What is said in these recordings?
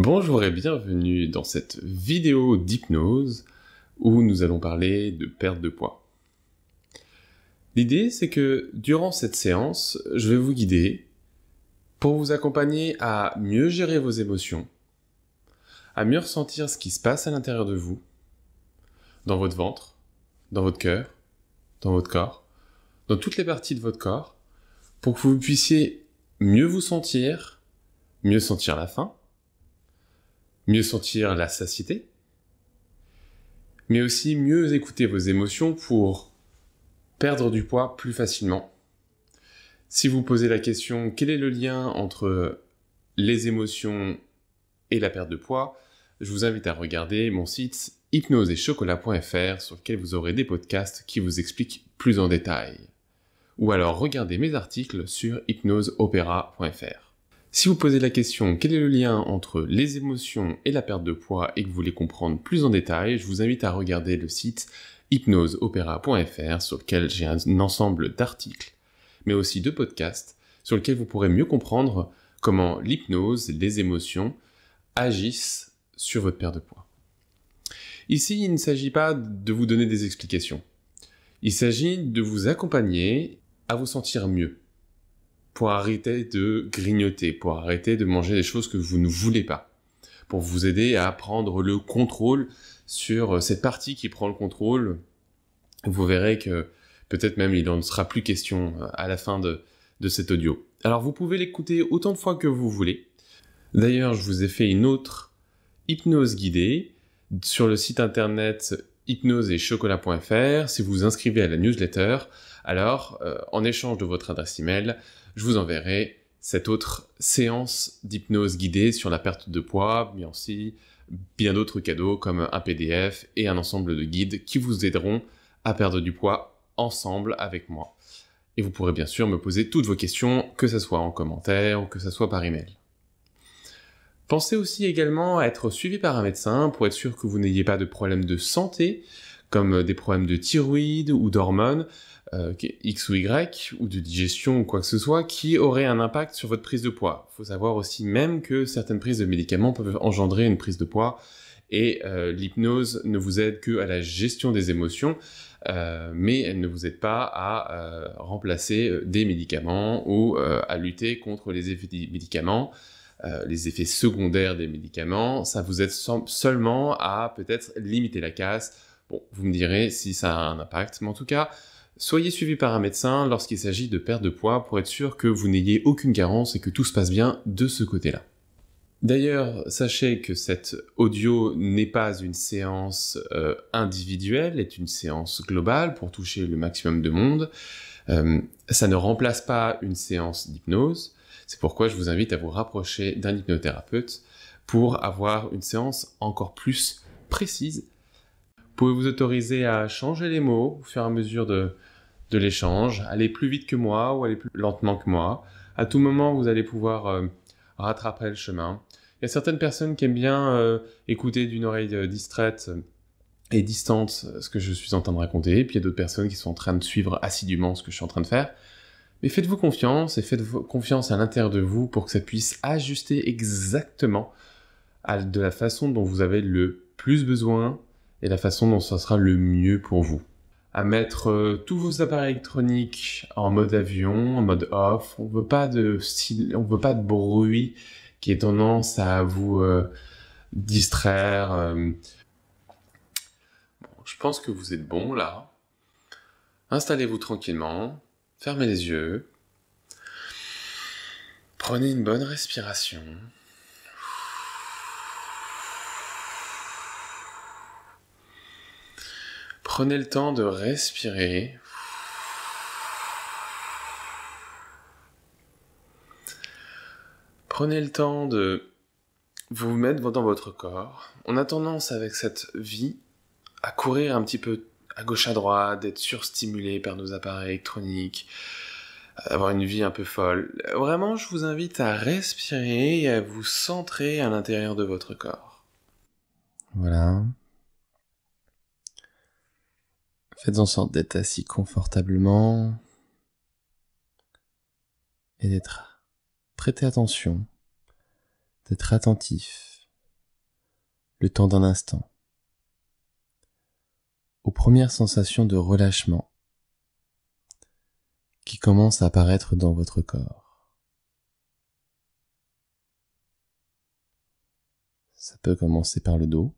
Bonjour et bienvenue dans cette vidéo d'hypnose où nous allons parler de perte de poids. L'idée c'est que durant cette séance, je vais vous guider pour vous accompagner à mieux gérer vos émotions, à mieux ressentir ce qui se passe à l'intérieur de vous, dans votre ventre, dans votre cœur, dans votre corps, dans toutes les parties de votre corps, pour que vous puissiez mieux vous sentir, mieux sentir la faim, mieux sentir la satiété, mais aussi mieux écouter vos émotions pour perdre du poids plus facilement. Si vous posez la question quel est le lien entre les émotions et la perte de poids, je vous invite à regarder mon site hypnoseetchocolat.fr sur lequel vous aurez des podcasts qui vous expliquent plus en détail. Ou alors regardez mes articles sur hypnoseopéra.fr. Si vous posez la question quel est le lien entre les émotions et la perte de poids et que vous voulez comprendre plus en détail, je vous invite à regarder le site hypnoseopéra.fr sur lequel j'ai un ensemble d'articles, mais aussi de podcasts sur lesquels vous pourrez mieux comprendre comment l'hypnose, les émotions agissent sur votre perte de poids. Ici, il ne s'agit pas de vous donner des explications. Il s'agit de vous accompagner à vous sentir mieux, pour arrêter de grignoter, pour arrêter de manger des choses que vous ne voulez pas, pour vous aider à prendre le contrôle sur euh, cette partie qui prend le contrôle. Vous verrez que peut-être même il n'en sera plus question euh, à la fin de, de cet audio. Alors vous pouvez l'écouter autant de fois que vous voulez. D'ailleurs, je vous ai fait une autre hypnose guidée sur le site internet hypnose et chocolat.fr. Si vous vous inscrivez à la newsletter, alors euh, en échange de votre adresse email, je vous enverrai cette autre séance d'hypnose guidée sur la perte de poids, mais aussi bien d'autres cadeaux comme un PDF et un ensemble de guides qui vous aideront à perdre du poids ensemble avec moi. Et vous pourrez bien sûr me poser toutes vos questions, que ce soit en commentaire ou que ce soit par email. Pensez aussi également à être suivi par un médecin pour être sûr que vous n'ayez pas de problèmes de santé, comme des problèmes de thyroïde ou d'hormones, euh, X ou Y ou de digestion ou quoi que ce soit qui aurait un impact sur votre prise de poids. Il faut savoir aussi même que certaines prises de médicaments peuvent engendrer une prise de poids et euh, l'hypnose ne vous aide que à la gestion des émotions, euh, mais elle ne vous aide pas à remplacer des médicaments ou à lutter contre les effets des médicaments, les effets secondaires des médicaments. Ça vous aide seulement à peut-être limiter la casse. Bon, vous me direz si ça a un impact, mais en tout cas, Soyez suivi par un médecin lorsqu'il s'agit de perte de poids pour être sûr que vous n'ayez aucune carence et que tout se passe bien de ce côté-là. D'ailleurs, sachez que cette audio n'est pas une séance euh, individuelle, est une séance globale pour toucher le maximum de monde. Euh, ça ne remplace pas une séance d'hypnose. C'est pourquoi je vous invite à vous rapprocher d'un hypnothérapeute pour avoir une séance encore plus précise vous pouvez vous autoriser à changer les mots au fur et à mesure de, l'échange, aller plus vite que moi ou aller plus lentement que moi. À tout moment, vous allez pouvoir euh, rattraper le chemin. Il y a certaines personnes qui aiment bien euh, écouter d'une oreille euh, distraite et distante ce que je suis en train de raconter, puis il y a d'autres personnes qui sont en train de suivre assidûment ce que je suis en train de faire. Mais faites-vous confiance et faites -vous confiance à l'intérieur de vous pour que ça puisse ajuster exactement de la façon dont vous avez le plus besoin et la façon dont ça sera le mieux pour vous. À mettre euh, tous vos appareils électroniques en mode avion, en mode off. On veut pas de on veut pas de bruit qui ait tendance à vous euh, distraire. Euh. je pense que vous êtes bon là. Installez-vous tranquillement, fermez les yeux, prenez une bonne respiration. Prenez le temps de respirer. Prenez le temps de vous mettre dans votre corps. On a tendance avec cette vie à courir un petit peu à gauche à droite, d'être surstimulé par nos appareils électroniques, avoir une vie un peu folle. Vraiment, je vous invite à respirer et à vous centrer à l'intérieur de votre corps. Voilà. Faites en sorte d'être assis confortablement et d'être prêté attention, d'être attentif le temps d'un instant aux premières sensations de relâchement qui commencent à apparaître dans votre corps. Ça peut commencer par le dos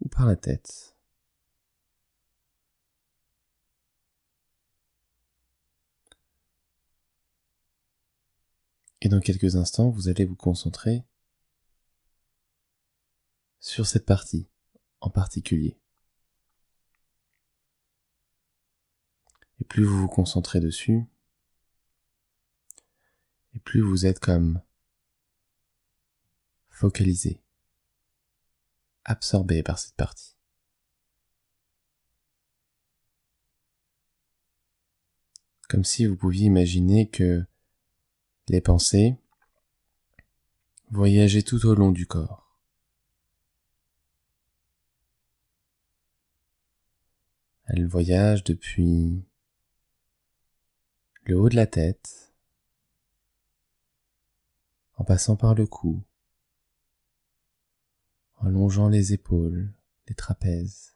ou par la tête. Et dans quelques instants, vous allez vous concentrer sur cette partie en particulier. Et plus vous vous concentrez dessus, et plus vous êtes comme focalisé, absorbé par cette partie. Comme si vous pouviez imaginer que les pensées voyager tout au long du corps. Elles voyagent depuis le haut de la tête, en passant par le cou, en longeant les épaules, les trapèzes,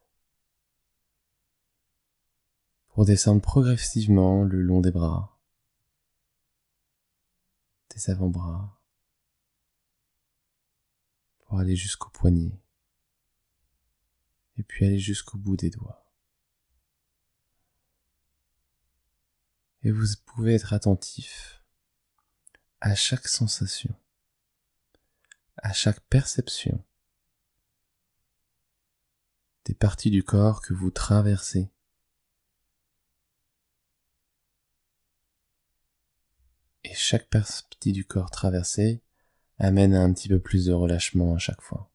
pour descendre progressivement le long des bras, avant-bras pour aller jusqu'au poignet et puis aller jusqu'au bout des doigts. Et vous pouvez être attentif à chaque sensation, à chaque perception des parties du corps que vous traversez et chaque partie du corps traversée amène à un petit peu plus de relâchement à chaque fois.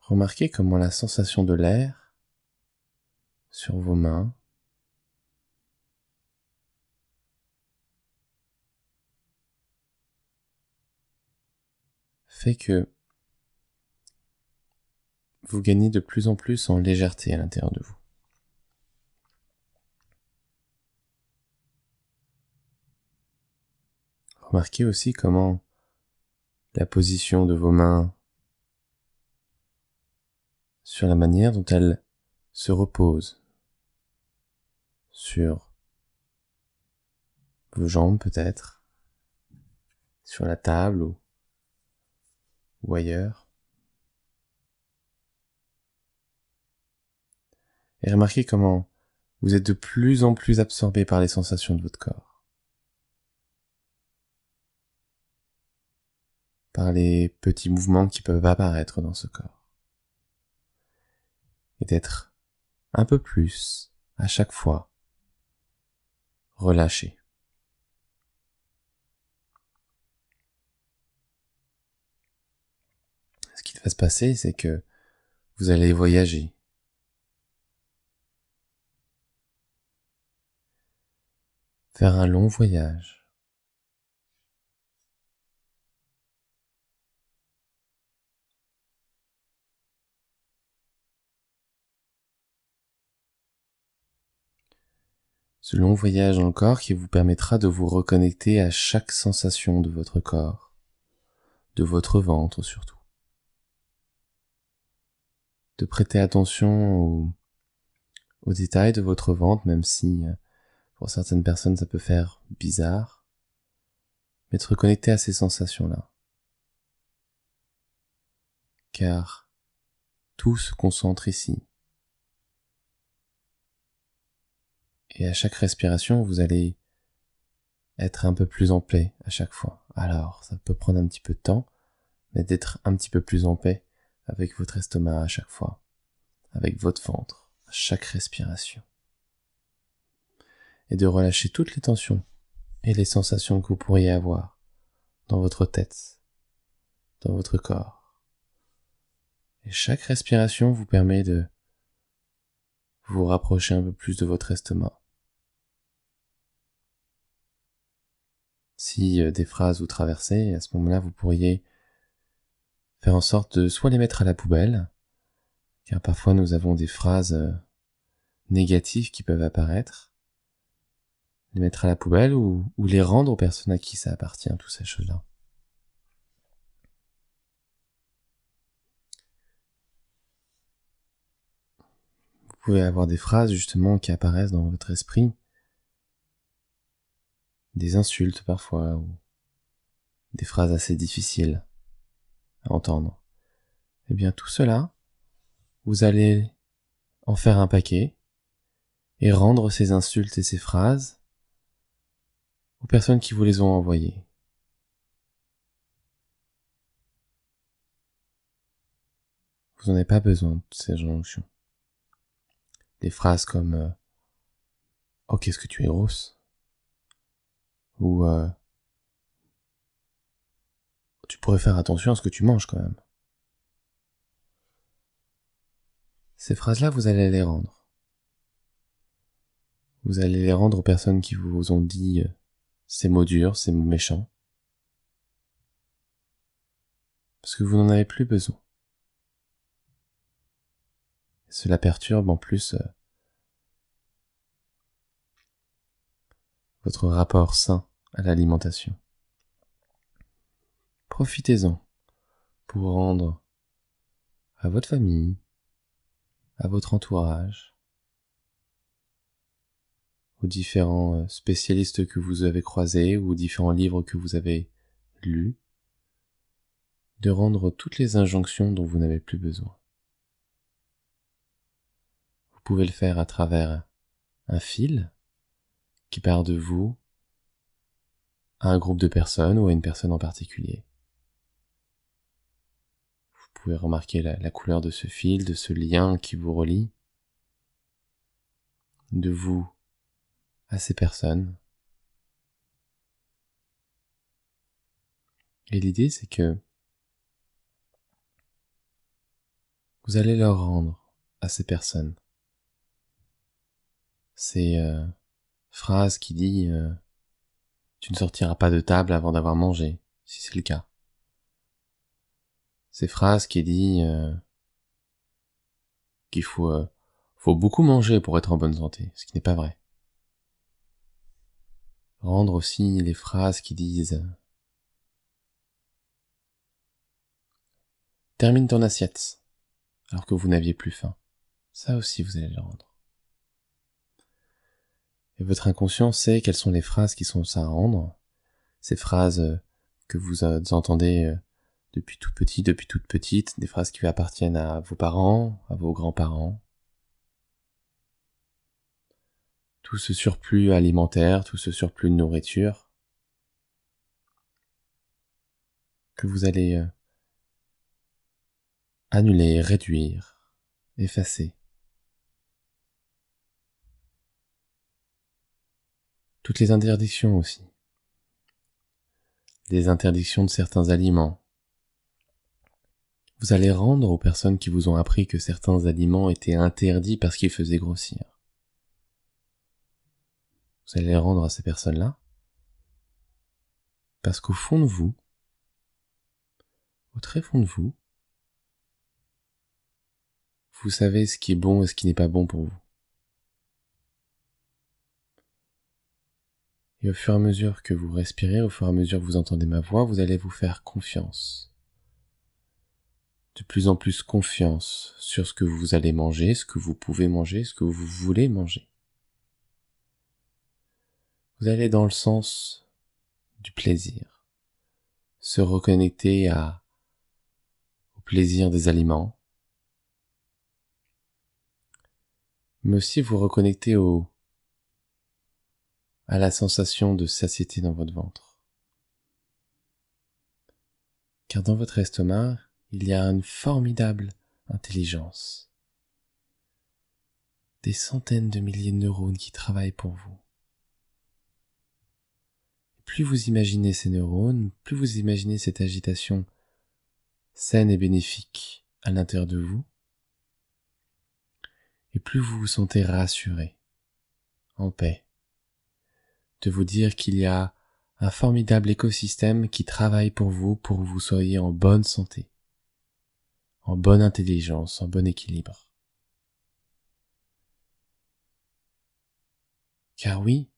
Remarquez comment la sensation de l'air sur vos mains fait que vous gagnez de plus en plus en légèreté à l'intérieur de vous. Remarquez aussi comment la position de vos mains sur la manière dont elles se reposent sur vos jambes peut-être, sur la table ou, ou ailleurs. et remarquez comment vous êtes de plus en plus absorbé par les sensations de votre corps. Par les petits mouvements qui peuvent apparaître dans ce corps. Et d'être un peu plus, à chaque fois, relâché. Ce qui va se passer, c'est que vous allez voyager faire un long voyage. Ce long voyage dans le corps qui vous permettra de vous reconnecter à chaque sensation de votre corps, de votre ventre surtout. De prêter attention aux, aux détails de votre ventre, même si euh, pour certaines personnes, ça peut faire bizarre, mais être reconnecter à ces sensations-là. Car tout se concentre ici. Et à chaque respiration, vous allez être un peu plus en paix à chaque fois. Alors, ça peut prendre un petit peu de temps, mais d'être un petit peu plus en paix avec votre estomac à chaque fois, avec votre ventre, à chaque respiration et de relâcher toutes les tensions et les sensations que vous pourriez avoir dans votre tête, dans votre corps. Et chaque respiration vous permet de vous rapprocher un peu plus de votre estomac. Si euh, des phrases vous traversaient, à ce moment-là, vous pourriez faire en sorte de soit les mettre à la poubelle, car parfois nous avons des phrases euh, négatives qui peuvent apparaître, les mettre à la poubelle ou, ou les rendre aux personnes à qui ça appartient, toutes ces choses-là. Vous pouvez avoir des phrases justement qui apparaissent dans votre esprit, des insultes parfois, ou des phrases assez difficiles à entendre. Eh bien tout cela, vous allez en faire un paquet et rendre ces insultes et ces phrases aux personnes qui vous les ont envoyées. Vous n'en avez pas besoin de ces injonctions. Des phrases comme euh, Oh, qu'est-ce que tu es grosse Ou euh, Tu pourrais faire attention à ce que tu manges quand même. Ces phrases-là, vous allez les rendre. Vous allez les rendre aux personnes qui vous ont dit euh, ces mots durs, ces mots méchants, parce que vous n'en avez plus besoin. cela perturbe en plus euh, votre rapport sain à l'alimentation. Profitez-en pour rendre à votre famille, à votre entourage, différents euh, spécialistes que vous avez croisés ou différents livres que vous avez lus, de rendre toutes les injonctions dont vous n'avez plus besoin. Vous pouvez le faire à travers un fil qui part de vous à un groupe de personnes ou à une personne en particulier. Vous pouvez remarquer la couleur de ce fil, de ce lien qui vous relie, de vous à ces personnes. Et l'idée, c'est que vous allez leur rendre à ces personnes ces euh, phrases qui dit euh, tu ne sortiras pas de table avant d'avoir mangé, si c'est le cas. Ces phrases qui dit euh, qu'il faut beaucoup manger pour être en bonne santé, ce qui n'est pas vrai rendre aussi les phrases qui disent Termine ton assiette alors que vous n'aviez plus faim. Ça aussi vous allez le rendre. Et votre inconscient sait quelles sont les phrases qui sont à rendre, ces phrases que vous euh, entendez euh, depuis tout petit, depuis toute petite, des phrases qui appartiennent à vos parents, à vos grands-parents, tout ce surplus alimentaire, tout ce surplus de nourriture que vous allez euh, annuler, réduire, effacer. Toutes les interdictions aussi. Les interdictions de certains aliments. Vous allez rendre aux personnes qui vous ont appris que certains aliments étaient interdits parce qu'ils faisaient grossir. Vous allez les rendre à ces personnes-là. Parce qu'au fond de vous, au très fond de vous, vous savez ce qui est bon et ce qui n'est pas bon pour vous. Et au fur et à mesure que vous respirez, au fur et à mesure que vous entendez ma voix, vous allez vous faire confiance. De plus en plus confiance sur ce que vous allez manger, ce que vous pouvez manger, ce que vous voulez manger. Vous allez dans le sens du plaisir. Se reconnecter à, au plaisir des aliments. Mais aussi vous reconnecter au, à la sensation de satiété dans votre ventre. Car dans votre estomac, il y a une formidable intelligence. Des centaines de milliers de neurones qui travaillent pour vous plus vous imaginez ces neurones, plus vous imaginez cette agitation saine et bénéfique à l'intérieur de vous, et plus vous vous sentez rassuré, en paix, de vous dire qu'il y a un formidable écosystème qui travaille pour vous pour que vous soyez en bonne santé, en bonne intelligence, en bon équilibre. Car oui,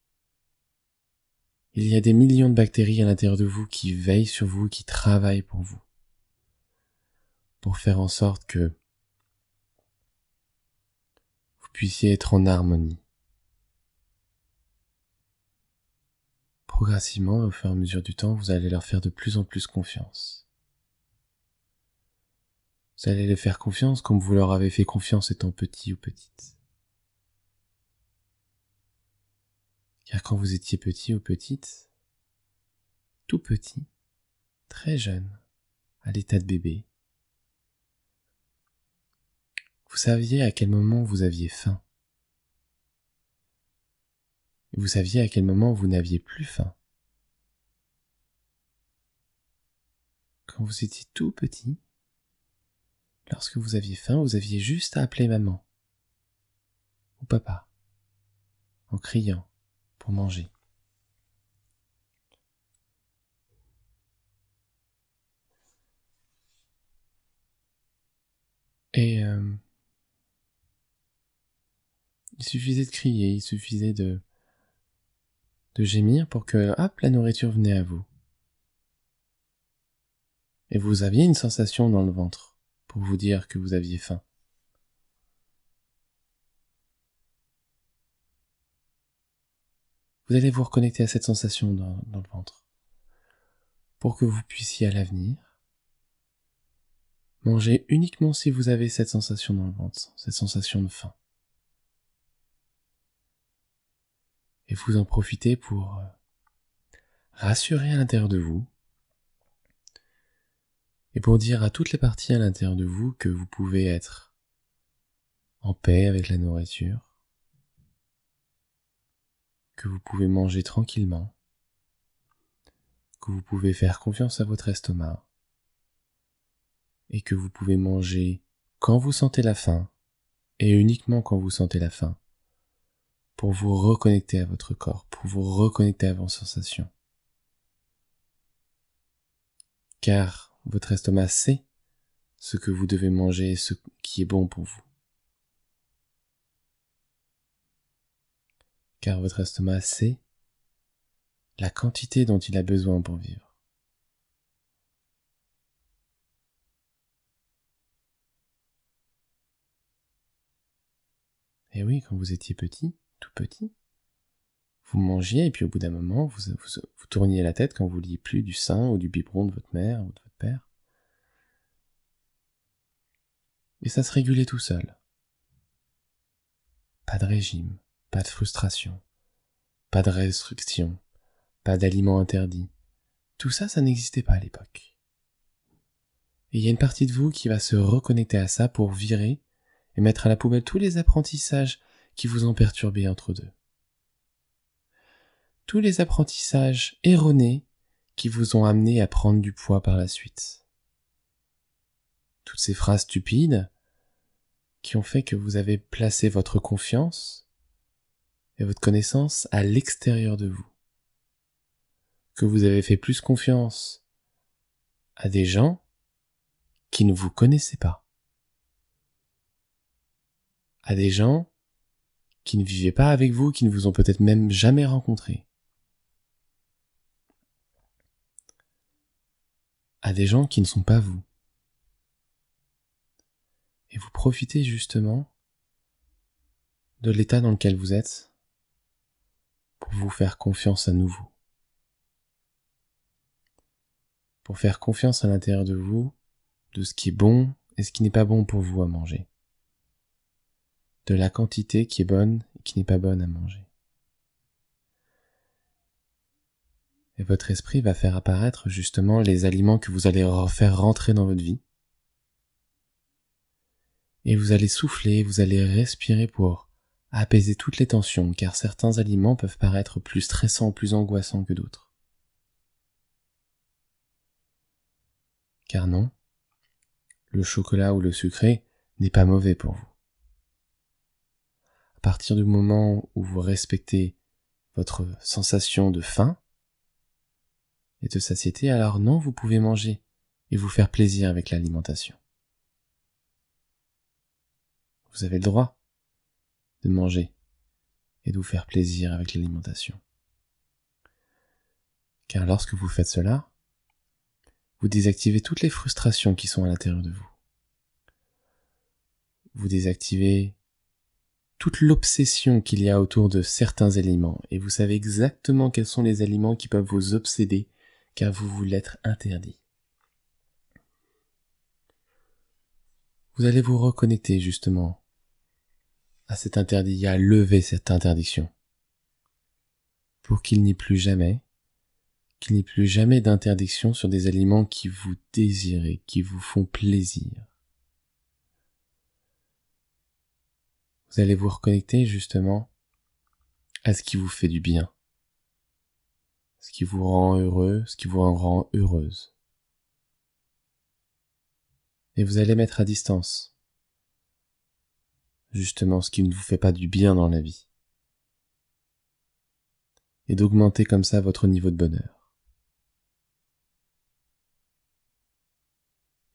il y a des millions de bactéries à l'intérieur de vous qui veillent sur vous, qui travaillent pour vous. Pour faire en sorte que vous puissiez être en harmonie. Progressivement, au fur et à mesure du temps, vous allez leur faire de plus en plus confiance. Vous allez leur faire confiance comme vous leur avez fait confiance étant petit ou petite. Car quand vous étiez petit ou petite, tout petit, très jeune, à l'état de bébé, vous saviez à quel moment vous aviez faim. vous saviez à quel moment vous n'aviez plus faim. Quand vous étiez tout petit, lorsque vous aviez faim, vous aviez juste à appeler maman ou papa en criant manger. Et euh, il suffisait de crier, il suffisait de de gémir pour que hop la nourriture venait à vous. Et vous aviez une sensation dans le ventre pour vous dire que vous aviez faim. vous allez vous reconnecter à cette sensation dans, le ventre pour que vous puissiez à l'avenir manger uniquement si vous avez cette sensation dans le ventre, cette sensation de faim. Et vous en profitez pour euh, rassurer à l'intérieur de vous et pour dire à toutes les parties à l'intérieur de vous que vous pouvez être en paix avec la nourriture, que vous pouvez manger tranquillement, que vous pouvez faire confiance à votre estomac, et que vous pouvez manger quand vous sentez la faim, et uniquement quand vous sentez la faim, pour vous reconnecter à votre corps, pour vous reconnecter à vos sensations. Car votre estomac sait ce que vous devez manger et ce qui est bon pour vous. car votre estomac sait la quantité dont il a besoin pour vivre. Et eh oui, quand vous étiez petit, tout petit, vous mangiez et puis au bout d'un moment, vous, vous, tourniez la tête quand vous vouliez plus du sein ou du biberon de votre mère ou de votre père. Et ça se régulait tout seul. Pas de régime, pas de frustration, pas de restriction, pas d'aliments interdits. Tout ça, ça n'existait pas à l'époque. Et il y a une partie de vous qui va se reconnecter à ça pour virer et mettre à la poubelle tous les apprentissages qui vous ont perturbé entre deux. Tous les apprentissages erronés qui vous ont amené à prendre du poids par la suite. Toutes ces phrases stupides qui ont fait que vous avez placé votre confiance et votre connaissance à l'extérieur de vous. Que vous avez fait plus confiance à des gens qui ne vous connaissaient pas. À des gens qui ne vivaient pas avec vous, qui ne vous ont peut-être même jamais rencontré. À des gens qui ne sont pas vous. Et vous profitez justement de l'état dans lequel vous êtes pour vous faire confiance à nouveau. Pour faire confiance à l'intérieur de vous, de ce qui est bon et ce qui n'est pas bon pour vous à manger. De la quantité qui est bonne et qui n'est pas bonne à manger. Et votre esprit va faire apparaître justement les aliments que vous allez faire rentrer dans votre vie. Et vous allez souffler, vous allez respirer pour apaiser toutes les tensions car certains aliments peuvent paraître plus stressants plus angoissants que d'autres. Car non, le chocolat ou le sucré n'est pas mauvais pour vous. À partir du moment où vous respectez votre sensation de faim et de satiété, alors non, vous pouvez manger et vous faire plaisir avec l'alimentation. Vous avez le droit de manger et de vous faire plaisir avec l'alimentation. Car lorsque vous faites cela, vous désactivez toutes les frustrations qui sont à l'intérieur de vous. Vous désactivez toute l'obsession qu'il y a autour de certains aliments, et vous savez exactement quels sont les aliments qui peuvent vous obséder, car vous vous être interdit. Vous allez vous reconnecter justement à cet interdit, à lever cette interdiction. Pour qu'il n'y ait plus jamais, qu'il n'y ait plus jamais d'interdiction sur des aliments qui vous désirez, qui vous font plaisir. Vous allez vous reconnecter justement à ce qui vous fait du bien, ce qui vous rend heureux, ce qui vous rend heureuse. Et vous allez mettre à distance justement ce qui ne vous fait pas du bien dans la vie. Et d'augmenter comme ça votre niveau de bonheur.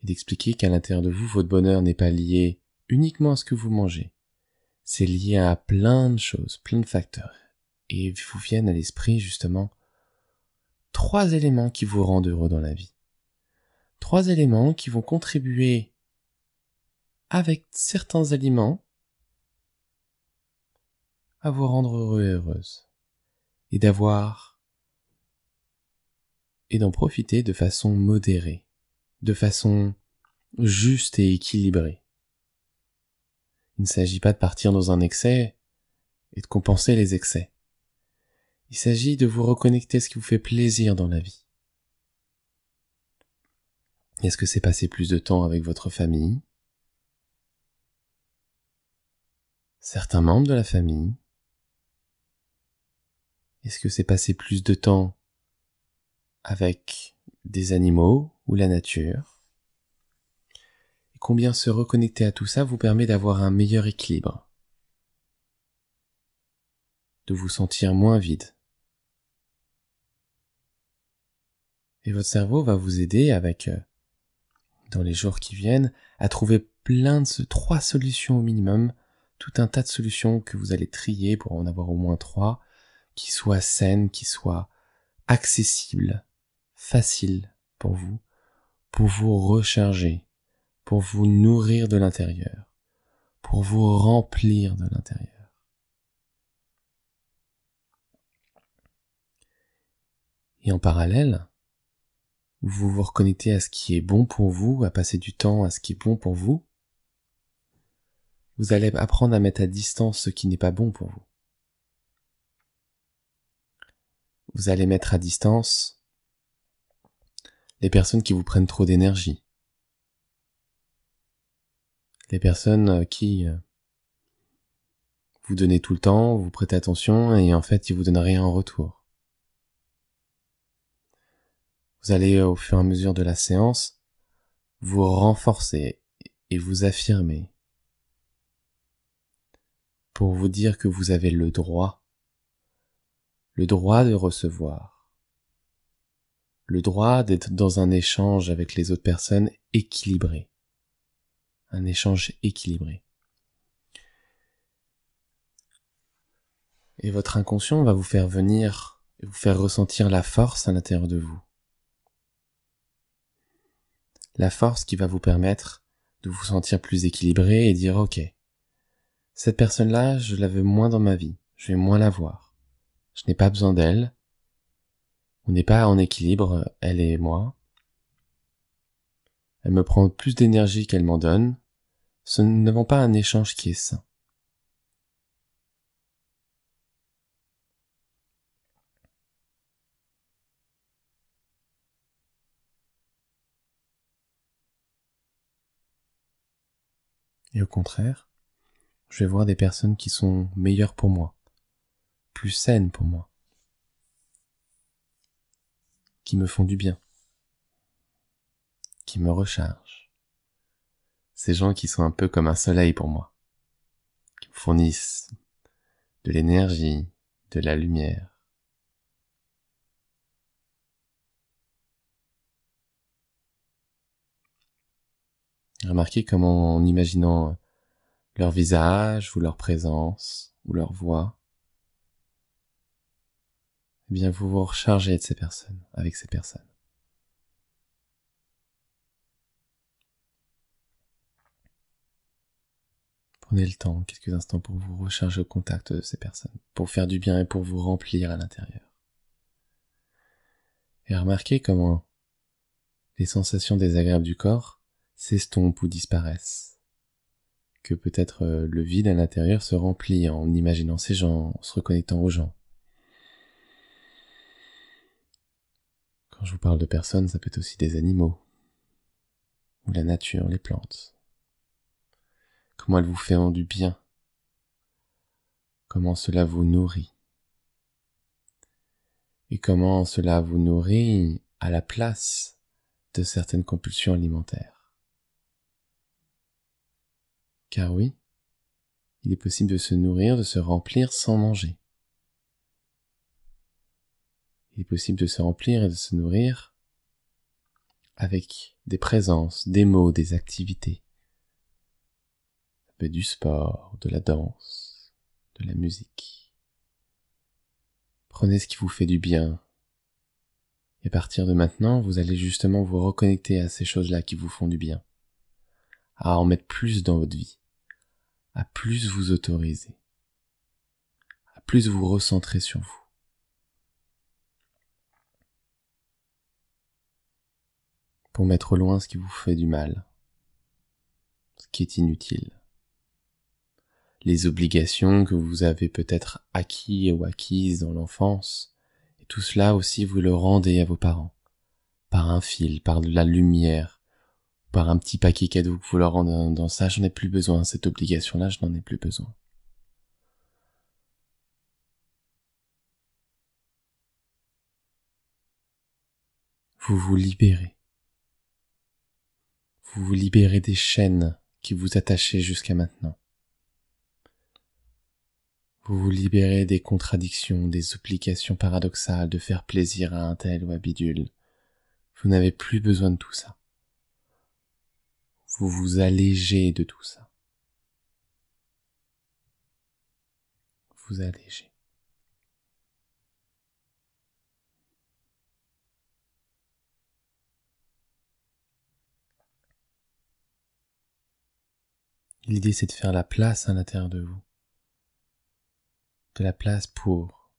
Et d'expliquer qu'à l'intérieur de vous, votre bonheur n'est pas lié uniquement à ce que vous mangez. C'est lié à plein de choses, plein de facteurs. Et vous viennent à l'esprit justement trois éléments qui vous rendent heureux dans la vie. Trois éléments qui vont contribuer avec certains aliments à vous rendre heureux et heureuse. Et d'avoir et d'en profiter de façon modérée, de façon juste et équilibrée. Il ne s'agit pas de partir dans un excès et de compenser les excès. Il s'agit de vous reconnecter à ce qui vous fait plaisir dans la vie. Est-ce que c'est passer plus de temps avec votre famille Certains membres de la famille est-ce que c'est passer plus de temps avec des animaux ou la nature Et Combien se reconnecter à tout ça vous permet d'avoir un meilleur équilibre De vous sentir moins vide Et votre cerveau va vous aider avec, euh, dans les jours qui viennent, à trouver plein de ces trois solutions au minimum, tout un tas de solutions que vous allez trier pour en avoir au moins trois, qui soit saine, qui soit accessible, facile pour vous, pour vous recharger, pour vous nourrir de l'intérieur, pour vous remplir de l'intérieur. Et en parallèle, vous vous reconnectez à ce qui est bon pour vous, à passer du temps à ce qui est bon pour vous, vous allez apprendre à mettre à distance ce qui n'est pas bon pour vous. vous allez mettre à distance les personnes qui vous prennent trop d'énergie, les personnes euh, qui euh, vous donnent tout le temps, vous prêtez attention et en fait ils vous donnent rien en retour. Vous allez euh, au fur et à mesure de la séance vous renforcer et vous affirmer pour vous dire que vous avez le droit le droit de recevoir, le droit d'être dans un échange avec les autres personnes équilibré, un échange équilibré. Et votre inconscient va vous faire venir, et vous faire ressentir la force à l'intérieur de vous. La force qui va vous permettre de vous sentir plus équilibré et dire ok, cette personne-là, je la veux moins dans ma vie, je vais moins la voir je n'ai pas besoin d'elle. On n'est pas en équilibre, elle et moi. Elle me prend plus d'énergie qu'elle m'en donne. Ce n'est pas un échange qui est sain. Et au contraire, je vais voir des personnes qui sont meilleures pour moi, plus saines pour moi, qui me font du bien, qui me rechargent. Ces gens qui sont un peu comme un soleil pour moi, qui me fournissent de l'énergie, de la lumière. Remarquez comment en imaginant leur visage ou leur présence ou leur voix, bien vous recharger de ces personnes, avec ces personnes. Prenez le temps, quelques instants, pour vous recharger au contact de ces personnes, pour faire du bien et pour vous remplir à l'intérieur. Et remarquez comment les sensations désagréables du corps s'estompent ou disparaissent. Que peut-être euh, le vide à l'intérieur se remplit en imaginant ces gens, en se reconnectant aux gens. Quand je vous parle de personnes, ça peut être aussi des animaux, ou la nature, les plantes. Comment elles vous feront du bien. Comment cela vous nourrit. Et comment cela vous nourrit à la place de certaines compulsions alimentaires. Car oui, il est possible de se nourrir, de se remplir sans manger il est possible de se remplir et de se nourrir avec des présences, des mots, des activités. Ça du sport, de la danse, de la musique. Prenez ce qui vous fait du bien. Et à partir de maintenant, vous allez justement vous reconnecter à ces choses-là qui vous font du bien. À en mettre plus dans votre vie. À plus vous autoriser. À plus vous recentrer sur vous. pour mettre au loin ce qui vous fait du mal, ce qui est inutile. Les obligations que vous avez peut-être acquis ou acquises dans l'enfance, et tout cela aussi vous le rendez à vos parents, par un fil, par de la lumière, par un petit paquet cadeau que vous leur rendez dans ça, j'en ai plus besoin, cette obligation-là, je n'en ai plus besoin. Vous vous libérez vous vous libérez des chaînes qui vous attachaient jusqu'à maintenant. Vous vous libérez des contradictions, des obligations paradoxales de faire plaisir à un tel ou à bidule. Vous n'avez plus besoin de tout ça. Vous vous allégez de tout ça. Vous allégez. L'idée, c'est de faire la place à l'intérieur de vous. De la place pour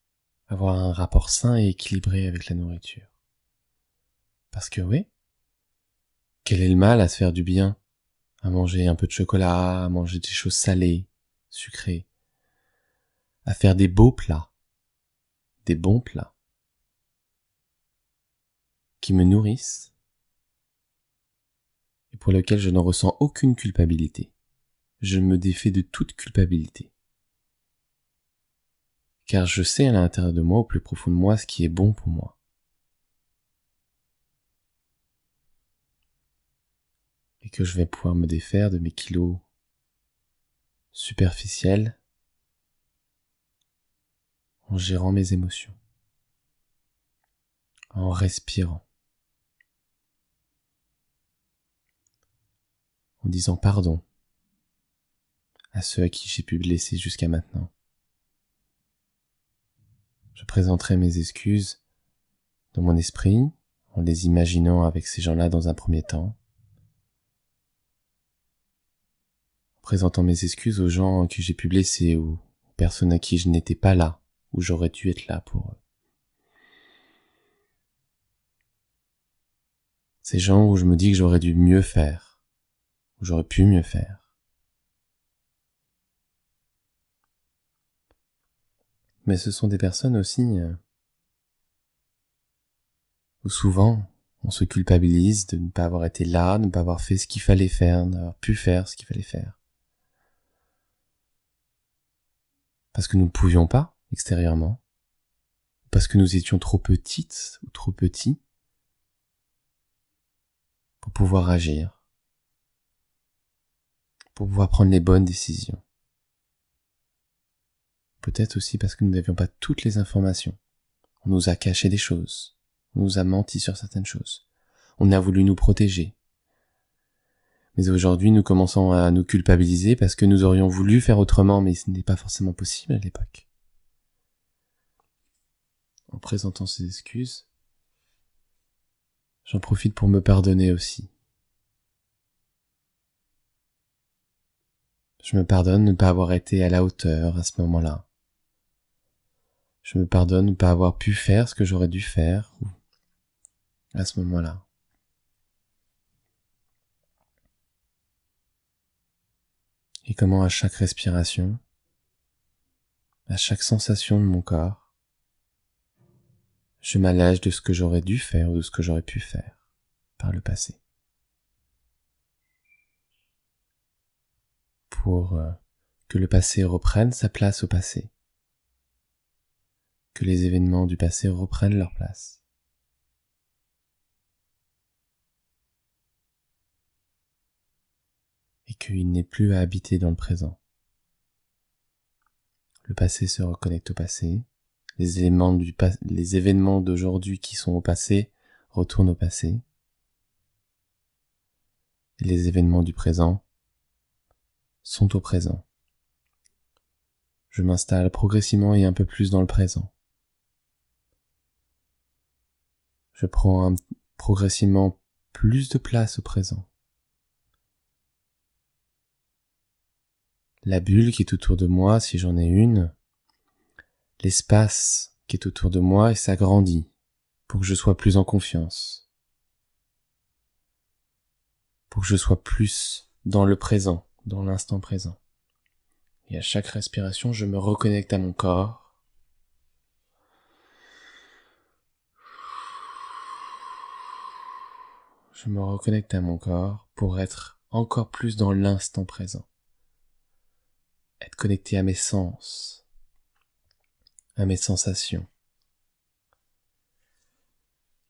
avoir un rapport sain et équilibré avec la nourriture. Parce que oui, quel est le mal à se faire du bien À manger un peu de chocolat, à manger des choses salées, sucrées, à faire des beaux plats, des bons plats, qui me nourrissent et pour lesquels je n'en ressens aucune culpabilité je me défais de toute culpabilité. Car je sais à l'intérieur de moi, au plus profond de moi, ce qui est bon pour moi. Et que je vais pouvoir me défaire de mes kilos superficiels en gérant mes émotions, en respirant, en disant pardon, à ceux à qui j'ai pu blesser jusqu'à maintenant. Je présenterai mes excuses dans mon esprit en les imaginant avec ces gens-là dans un premier temps, en présentant mes excuses aux gens que j'ai pu blesser ou aux personnes à qui je n'étais pas là où j'aurais dû être là pour eux. Ces gens où je me dis que j'aurais dû mieux faire, où j'aurais pu mieux faire. mais ce sont des personnes aussi euh, où souvent on se culpabilise de ne pas avoir été là, de ne pas avoir fait ce qu'il fallait faire, ne avoir pu faire ce qu'il fallait faire. Parce que nous ne pouvions pas extérieurement, parce que nous étions trop petites ou trop petits pour pouvoir agir, pour pouvoir prendre les bonnes décisions. Peut-être aussi parce que nous n'avions pas toutes les informations. On nous a caché des choses. On nous a menti sur certaines choses. On a voulu nous protéger. Mais aujourd'hui, nous commençons à nous culpabiliser parce que nous aurions voulu faire autrement, mais ce n'est pas forcément possible à l'époque. En présentant ces excuses, j'en profite pour me pardonner aussi. Je me pardonne de ne pas avoir été à la hauteur à ce moment-là. Je me pardonne de pas avoir pu faire ce que j'aurais dû faire à ce moment-là. Et comment à chaque respiration, à chaque sensation de mon corps, je m'allège de ce que j'aurais dû faire ou de ce que j'aurais pu faire par le passé. Pour euh, que le passé reprenne sa place au passé que les événements du passé reprennent leur place. Et qu'il n'est plus à habiter dans le présent. Le passé se reconnecte au passé, les, événements d'aujourd'hui qui sont au passé retournent au passé, les événements du présent sont au présent. Je m'installe progressivement et un peu plus dans le présent. Je prends progressivement plus de place au présent. La bulle qui est autour de moi, si j'en ai une, l'espace qui est autour de moi et s'agrandit pour que je sois plus en confiance, pour que je sois plus dans le présent, dans l'instant présent. Et à chaque respiration, je me reconnecte à mon corps, je me reconnecte à mon corps pour être encore plus dans l'instant présent. Être connecté à mes sens, à mes sensations.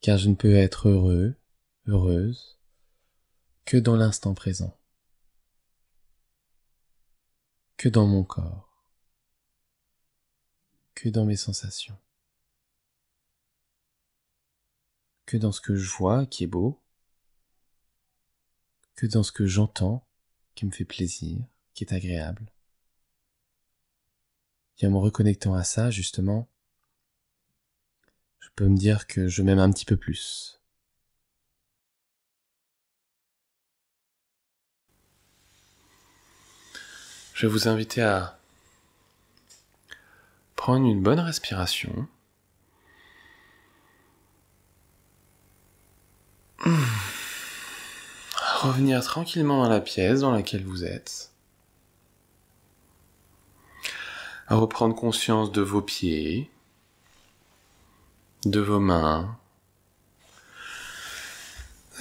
Car je ne peux être heureux, heureuse, que dans l'instant présent. Que dans mon corps. Que dans mes sensations. Que dans ce que je vois qui est beau, que dans ce que j'entends, qui me fait plaisir, qui est agréable. Et en me reconnectant à ça, justement, je peux me dire que je m'aime un petit peu plus. Je vais vous inviter à prendre une bonne respiration. Revenir tranquillement à la pièce dans laquelle vous êtes. À reprendre conscience de vos pieds, de vos mains.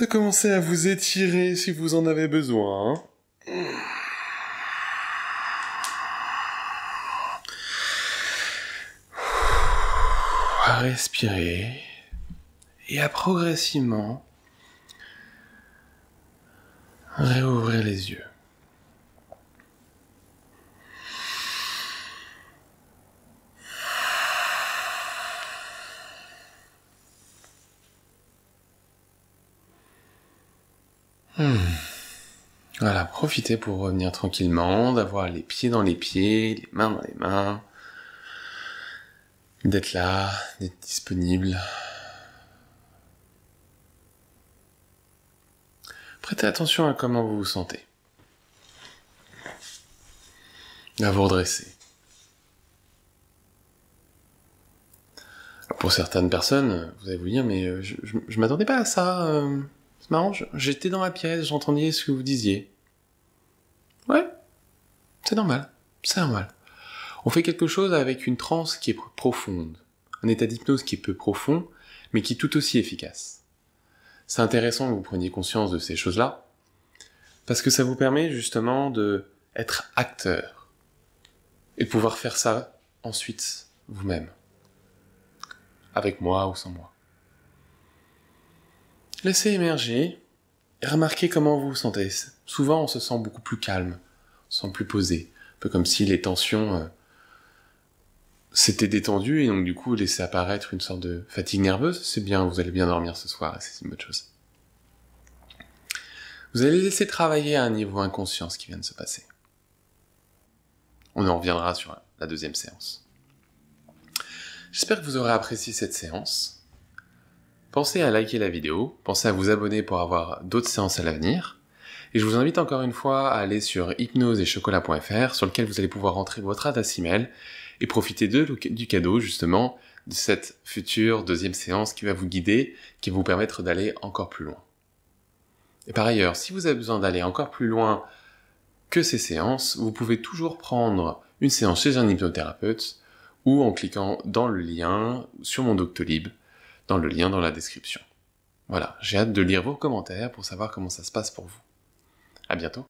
À commencer à vous étirer si vous en avez besoin. À respirer et à progressivement Réouvrir les yeux. Hmm. Voilà, profitez pour revenir tranquillement, d'avoir les pieds dans les pieds, les mains dans les mains, d'être là, d'être disponible. Faites attention à comment vous vous sentez. À vous redresser. Pour certaines personnes, vous allez vous dire, mais euh, je, ne m'attendais pas à ça. Euh, c'est marrant, j'étais dans la pièce, j'entendais ce que vous disiez. Ouais, c'est normal, c'est normal. On fait quelque chose avec une transe qui est profonde, un état d'hypnose qui est peu profond, mais qui est tout aussi efficace. C'est intéressant que vous preniez conscience de ces choses-là, parce que ça vous permet justement de être acteur et pouvoir faire ça ensuite vous-même, avec moi ou sans moi. Laissez émerger et remarquez comment vous vous sentez. Souvent, on se sent beaucoup plus calme, on se sent plus posé, un peu comme si les tensions euh, c'était détendu et donc du coup laisser apparaître une sorte de fatigue nerveuse, c'est bien, vous allez bien dormir ce soir, c'est une bonne chose. Vous allez laisser travailler à un niveau inconscient ce qui vient de se passer. On en reviendra sur la deuxième séance. J'espère que vous aurez apprécié cette séance. Pensez à liker la vidéo, pensez à vous abonner pour avoir d'autres séances à l'avenir. Et je vous invite encore une fois à aller sur hypnose chocolat.fr sur lequel vous allez pouvoir rentrer votre adresse email et profiter de, du cadeau justement de cette future deuxième séance qui va vous guider, qui va vous permettre d'aller encore plus loin. Et par ailleurs, si vous avez besoin d'aller encore plus loin que ces séances, vous pouvez toujours prendre une séance chez un hypnothérapeute ou en cliquant dans le lien sur mon Doctolib, dans le lien dans la description. Voilà, j'ai hâte de lire vos commentaires pour savoir comment ça se passe pour vous. À bientôt.